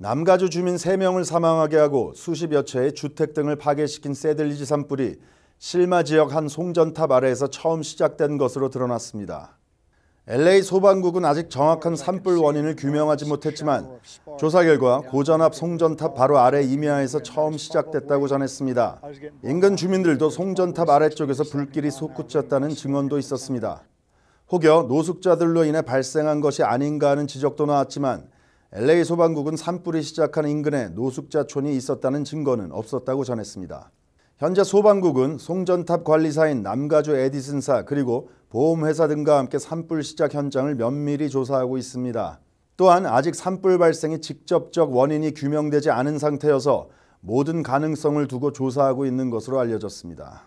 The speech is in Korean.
남가주 주민 3명을 사망하게 하고 수십여 채의 주택 등을 파괴시킨 세들리지 산불이 실마 지역 한 송전탑 아래에서 처음 시작된 것으로 드러났습니다. LA 소방국은 아직 정확한 산불 원인을 규명하지 못했지만 조사 결과 고전압 송전탑 바로 아래 임야에서 처음 시작됐다고 전했습니다. 인근 주민들도 송전탑 아래쪽에서 불길이 솟구쳤다는 증언도 있었습니다. 혹여 노숙자들로 인해 발생한 것이 아닌가 하는 지적도 나왔지만 LA 소방국은 산불이 시작한 인근에 노숙자촌이 있었다는 증거는 없었다고 전했습니다. 현재 소방국은 송전탑 관리사인 남가주 에디슨사 그리고 보험회사 등과 함께 산불 시작 현장을 면밀히 조사하고 있습니다. 또한 아직 산불 발생의 직접적 원인이 규명되지 않은 상태여서 모든 가능성을 두고 조사하고 있는 것으로 알려졌습니다.